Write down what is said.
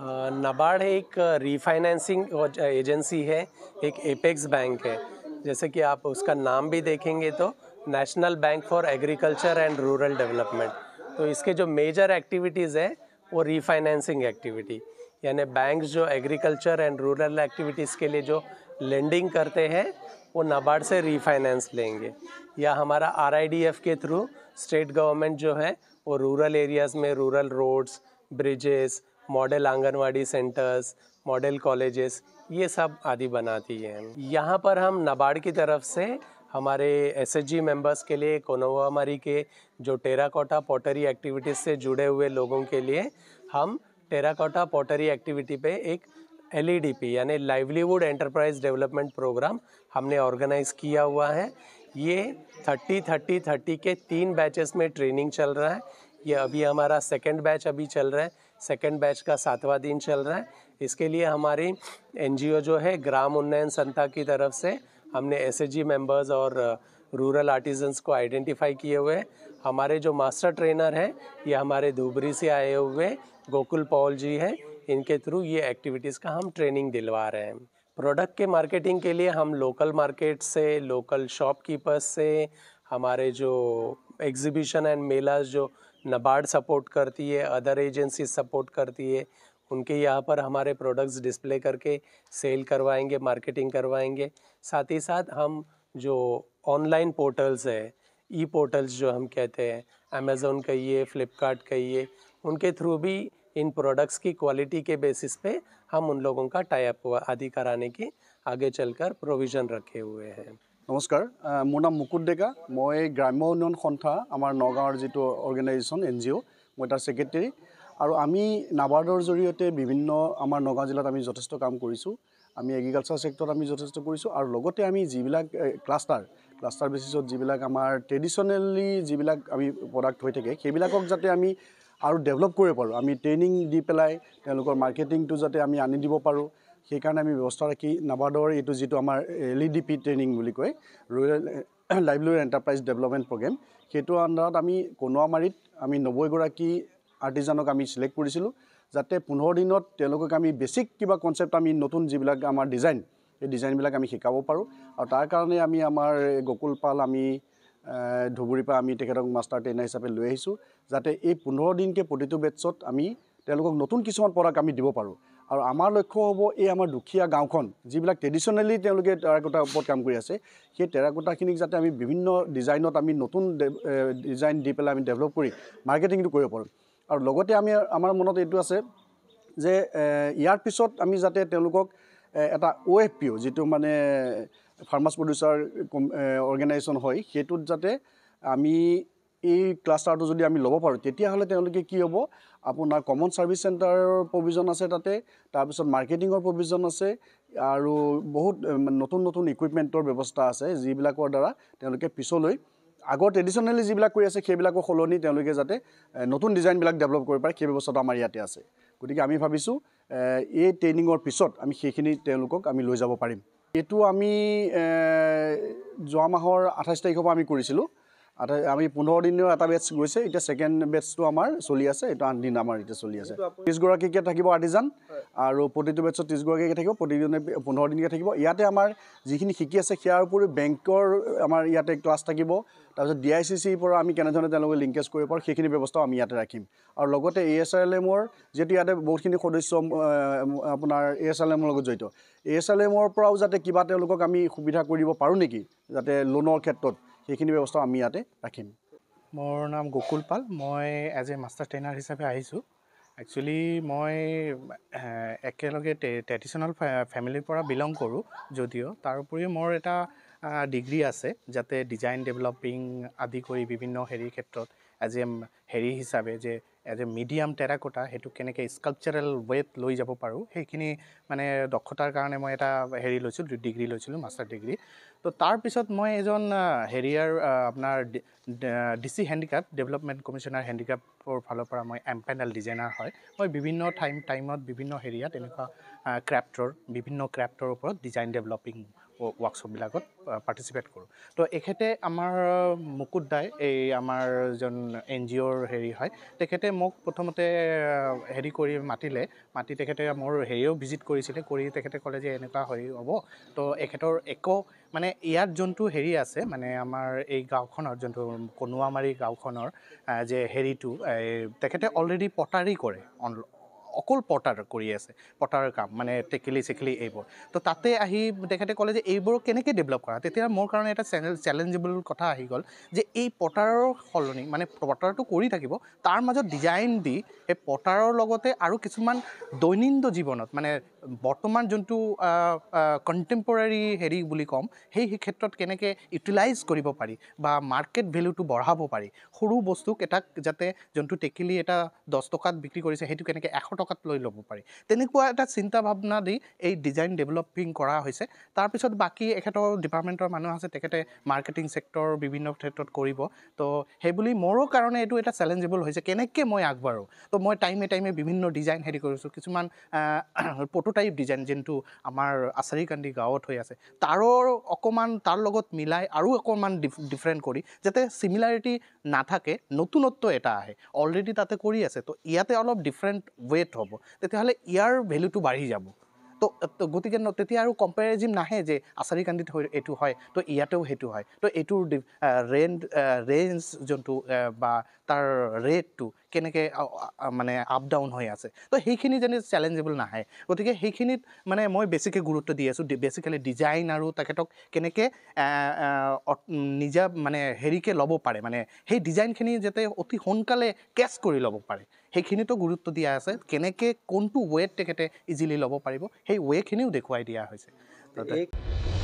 नाबार्ड एक refinancing agency है एक एपेक्स बैंक है जैसे कि आप उसका नाम भी देखेंगे तो national bank for agriculture and rural development तो इसके जो मेजर एक्टिविटीज़ है वो रीफाइनेंसिंग एक्टिविटी यानी बैंक जो एग्रीकल्चर एंड रूरल एक्टिविटीज़ के लिए जो लेंडिंग करते हैं वो नाबार्ड से रीफाइनेंस लेंगे या हमारा आर के थ्रू स्टेट गवर्नमेंट जो है वो रूरल एरियाज़ में rural roads bridges model anganwadi centres model colleges ये सब आदि बनाती हैं यहाँ पर हम नबार्ड की तरफ से हमारे एस एच मेंबर्स के लिए कोनोवामारी के जो टेराकोटा पॉटरी एक्टिविटीज़ से जुड़े हुए लोगों के लिए हम टेराकोटा पॉटरी एक्टिविटी पे एक एल e यानी लाइवलीवुड एंटरप्राइज डेवलपमेंट प्रोग्राम हमने ऑर्गेनाइज किया हुआ है ये थर्टी थर्टी थर्टी के तीन बैचेस में ट्रेनिंग चल रहा है ये अभी हमारा सेकेंड बैच अभी चल रहा है सेकेंड बैच का सातवां दिन चल रहा है इसके लिए हमारी एनजीओ जो है ग्राम उन्नयन संस्था की तरफ से हमने एसएचजी मेंबर्स और रूरल uh, आर्टिजन्स को आइडेंटिफाई किए हुए हमारे जो मास्टर ट्रेनर हैं ये हमारे धुबरी से आए हुए गोकुल पौल जी हैं इनके थ्रू ये एक्टिविटीज़ का हम ट्रेनिंग दिलवा रहे हैं प्रोडक्ट के मार्केटिंग के लिए हम लोकल मार्केट से लोकल शॉपकीपर्स से हमारे जो एग्जीबिशन एंड मेला जो नबार्ड सपोर्ट करती है अदर एजेंसी सपोर्ट करती है उनके यहाँ पर हमारे प्रोडक्ट्स डिस्प्ले करके सेल करवाएंगे मार्केटिंग करवाएंगे साथ ही साथ हम जो ऑनलाइन पोर्टल्स है ई पोर्टल्स जो हम कहते हैं अमेज़ोन कहिए फ्लिपकार्ट कहिए उनके थ्रू भी इन प्रोडक्ट्स की क्वालिटी के बेसिस पे हम उन लोगों का टाइप आदि कराने के आगे चलकर प्रोविज़न रखे हुए हैं নমস্কাৰ মোৰ নাম মুকুট ডেকা মই গ্ৰাম্য উন্নয়ন সন্থা আমাৰ নগাঁৱৰ যিটো অৰ্গেনাইজেশ্যন এন জি অ' মই তাৰ ছেক্ৰেটেৰী আৰু আমি নাবাৰ্ডৰ জৰিয়তে বিভিন্ন আমাৰ নগাঁও জিলাত আমি যথেষ্ট কাম কৰিছোঁ আমি এগ্ৰিকালচাৰ ছেক্টৰত আমি যথেষ্ট কৰিছোঁ আৰু লগতে আমি যিবিলাক ক্লাষ্টাৰ ক্লাষ্টাৰ বেচিছত যিবিলাক আমাৰ ট্ৰেডিশ্যনেলি যিবিলাক আমি প্ৰডাক্ট হৈ থাকে সেইবিলাকক যাতে আমি আৰু ডেভেলপ কৰিব পাৰোঁ আমি ট্ৰেইনিং দি পেলাই তেওঁলোকৰ মাৰ্কেটিংটো যাতে আমি আনি দিব পাৰোঁ সেইকাৰণে আমি ব্যৱস্থা ৰাখি নাবাৰ্ডৰ এইটো যিটো আমাৰ L E D P training বুলি কয় rural livelihood enterprise development programme সেইটো আণ্ডাৰত আমি কনুৱামাৰীত আমি নব্বৈগৰাকী আৰ্টিষ্টজনক আমি চিলেক্ট কৰিছিলোঁ যাতে পোন্ধৰ দিনত তেওঁলোকক আমি বেছিক কিবা কনচেপ্ট আমি নতুন যিবিলাক আমাৰ ডিজাইন সেই ডিজাইনবিলাক আমি শিকাব পাৰোঁ আৰু তাৰ কাৰণে আমি আমাৰ গকুল পাল আমি ধুবুৰীৰ পৰা আমি তেখেতক মাষ্টাৰ ট্ৰেইনাৰ হিচাপে লৈ আহিছোঁ যাতে এই পোন্ধৰ দিনকৈ প্ৰতিটো বেটছত আমি তেওঁলোকক নতুন কিছুমান প্ৰডাক্ট আমি দিব পাৰোঁ আৰু আমাৰ লক্ষ্য হ'ব এই আমাৰ দুখীয়া গাঁওখন যিবিলাক ট্ৰেডিশ্যনেলি তেওঁলোকে টেৰাকোটাৰ ওপৰত কাম কৰি আছে সেই টেৰাকোটাখিনিক যাতে আমি বিভিন্ন ডিজাইনত আমি নতুন ডিজাইন দি পেলাই আমি ডেভেলপ কৰি মাৰ্কেটিংটো কৰিব পাৰোঁ আৰু লগতে আমি আমাৰ মনত এইটো আছে যে ইয়াৰ পিছত আমি যাতে তেওঁলোকক এটা অ' এফ পি অ' যিটো মানে ফাৰ্মাছ প্ৰডিউচাৰ কম অৰ্গেনাইজেশ্যন হয় সেইটোত যাতে আমি এই ক্লাষ্টাৰটো যদি আমি ল'ব পাৰোঁ তেতিয়াহ'লে তেওঁলোকে কি হ'ব আপোনাৰ কমন ছাৰ্ভিচ চেণ্টাৰৰ প্ৰভিজন আছে তাতে তাৰপিছত মাৰ্কেটিঙৰ প্ৰভিজন আছে আৰু বহুত নতুন নতুন ইকুইপমেণ্টৰ ব্যৱস্থা আছে যিবিলাকৰ দ্বাৰা তেওঁলোকে পিছলৈ আগৰ ট্ৰেডিশ্যনেলি যিবিলাক কৰি আছে সেইবিলাকৰ সলনি তেওঁলোকে যাতে নতুন ডিজাইনবিলাক ডেভেলপ কৰিব পাৰে সেই ব্যৱস্থাটো আমাৰ ইয়াতে আছে গতিকে আমি ভাবিছোঁ এই ট্ৰেইনিঙৰ পিছত আমি সেইখিনি তেওঁলোকক আমি লৈ যাব পাৰিম এইটো আমি যোৱা মাহৰ আঠাইছ তাৰিখৰ পৰা আমি কৰিছিলোঁ আমি পোন্ধৰ দিনৰ এটা বেটছ গৈছে এতিয়া ছেকেণ্ড বেটছটো আমাৰ চলি আছে এইটো আঠদিন আমাৰ এতিয়া চলি আছে ত্ৰিছগৰাকীকৈ থাকিব আৰ্টিজান আৰু প্ৰতিটো বেটছত ত্ৰিছগৰাকীকৈ থাকিব প্ৰতিজনে পোন্ধৰ দিনকৈ থাকিব ইয়াতে আমাৰ যিখিনি শিকি আছে সেয়াৰ উপৰিও বেংকৰ আমাৰ ইয়াতে ক্লাছ থাকিব তাৰপিছত ডি আই চি চিৰ পৰা আমি কেনেধৰণে তেওঁলোকে লিংকেজ কৰিব পাৰোঁ সেইখিনি ব্যৱস্থাও আমি ইয়াতে ৰাখিম আৰু লগতে এ এছ এল এমৰ যিহেতু ইয়াতে বহুতখিনি সদস্য আপোনাৰ এ এছ এল এমৰ লগত জড়িত এ এছ এল এমৰ পৰাও যাতে কিবা তেওঁলোকক আমি সুবিধা কৰি দিব পাৰোঁ নেকি যাতে লোনৰ ক্ষেত্ৰত সেইখিনি ব্যৱস্থাও আমি ইয়াতে ৰাখিম মোৰ নাম গকুল পাল মই এজ এ মাষ্টাৰ ট্ৰেইনাৰ হিচাপে আহিছোঁ একচুৱেলি মই একেলগে ট্ৰেডিশ্যনেল ফেমিলিৰ পৰা বিলং কৰোঁ যদিও তাৰ উপৰিও মোৰ এটা ডিগ্ৰী আছে যাতে ডিজাইন ডেভেলপিং আদি কৰি বিভিন্ন হেৰিৰ ক্ষেত্ৰত এজ এ হেৰি হিচাপে যে এজ এ মিডিয়াম টেৰাকোটা সেইটো কেনেকৈ স্কাল্পচাৰেল ৱেত লৈ যাব পাৰোঁ সেইখিনি মানে দক্ষতাৰ কাৰণে মই এটা হেৰি লৈছিলোঁ ডিগ্ৰী লৈছিলোঁ মাষ্টাৰ ডিগ্ৰী তো তাৰপিছত মই এজন হেৰিয়াৰ আপোনাৰ D C handicraft development commissioner হেণ্ডিক্ৰাফ্টৰ ফালৰ পৰা মই এম পেনেল ডিজাইনাৰ হয় মই বিভিন্ন টাইম টাইমত বিভিন্ন হেৰিয়াত এনেকুৱা ক্ৰাফ্টৰ বিভিন্ন ক্ৰাফ্টৰ ওপৰত ডিজাইন ডেভেলপিং ৱৰ্কশ্বপবিলাকত পাৰ্টিচিপেট কৰোঁ তো এখেতে আমাৰ মুকুতদাই এই আমাৰ যোন এন জি অ'ৰ হেৰি হয় তেখেতে মোক প্ৰথমতে হেৰি কৰি মাতিলে মাতি তেখেতে মোৰ হেৰিও ভিজিট কৰিছিলে কৰি তেখেতে ক'লে যে এনেকুৱা হেৰি হ'ব তো এখেতৰ একো মানে ইয়াত যোনটো হেৰি আছে মানে আমাৰ এই গাঁওখনৰ যোনটো কনুৱামাৰী গাঁওখনৰ যে হেৰিটো এই তেখেতে অলৰেডি পটাৰী কৰে অকল পৰ্টাৰ কৰি আছে পৰ্টাৰ কাম মানে টেকেলি চেকেলি এইবোৰ তো তাতে আহি তেখেতে ক'লে যে এইবোৰ কেনেকৈ ডেভেলপ কৰা তেতিয়া মোৰ কাৰণে এটা চেলেঞ্জেবল কথা আহি গ'ল যে এই পৰ্টাৰৰ সলনি মানে পৰ্টাৰটো কৰি থাকিব তাৰ মাজত ডিজাইন দি সেই পৰ্টাৰৰ লগতে আৰু কিছুমান দৈনন্দিন জীৱনত মানে বৰ্তমান যোনটো কণ্টেম্পৰাৰী হেৰি বুলি ক'ম সেই ক্ষেত্ৰত কেনেকৈ ইউটিলাইজ কৰিব পাৰি বা মাৰ্কেট ভেলুটো বঢ়াব পাৰি সৰু বস্তুক এটাক যাতে যোনটো টেকেলি এটা দহ টকাত বিক্ৰী কৰিছে সেইটো কেনেকৈ এশ টকাত লৈ ল'ব পাৰি তেনেকুৱা এটা চিন্তা ভাৱনা দি এই ডিজাইন ডেভেলপিং কৰা হৈছে তাৰপিছত বাকী এখেতৰ ডিপাৰ্টমেণ্টৰ মানুহ আছে তেখেতে মাৰ্কেটিং ছেক্টৰ বিভিন্ন ক্ষেত্ৰত কৰিব তো সেইবুলি মোৰো কাৰণে এইটো এটা চেলেঞ্জেবল হৈছে কেনেকৈ মই আগবাঢ়োঁ তো মই টাইমে টাইমে বিভিন্ন ডিজাইন হেৰি কৰিছোঁ কিছুমান প্ৰটোটাইপ ডিজাইন যোনটো আমাৰ আছাৰিকান্দি গাঁৱত হৈ আছে তাৰো অকণমান তাৰ লগত মিলাই আৰু অকণমান ডিফাৰেণ্ট কৰি যাতে চিমিলাৰিটি নাথাকে নতুনত্ব এটা আহে অলৰেডি তাতে কৰি আছে তো ইয়াতে অলপ ডিফাৰেণ্ট ৱেট হ'ব তেতিয়াহ'লে ইয়াৰ ভেলুটো বাঢ়ি যাব তো গতিকে ন তেতিয়া আৰু কম্পেৰিজিম নাহে যে আছাৰিকান্দিত হৈ এইটো হয় তো ইয়াতেও সেইটো হয় তো এইটোৰ ৰেণ্ট ৰেঞ্জ যোনটো বা তাৰ ৰেটটো কেনেকৈ মানে আপ ডাউন হৈ আছে তো সেইখিনি যেনে চেলেঞ্জেবল নাহে গতিকে সেইখিনিত মানে মই বেছিকৈ গুৰুত্ব দি আছোঁ বেচিকেলি ডিজাইন আৰু তেখেতক কেনেকৈ নিজা মানে হেৰিকৈ ল'ব পাৰে মানে সেই ডিজাইনখিনি যাতে অতি সোনকালে কেচ কৰি ল'ব পাৰে সেইখিনিতো গুৰুত্ব দিয়া আছে কেনেকৈ কোনটো ৱেত তেখেতে ইজিলি ল'ব পাৰিব সেই ৱেখিনিও দেখুৱাই দিয়া হৈছে তাতে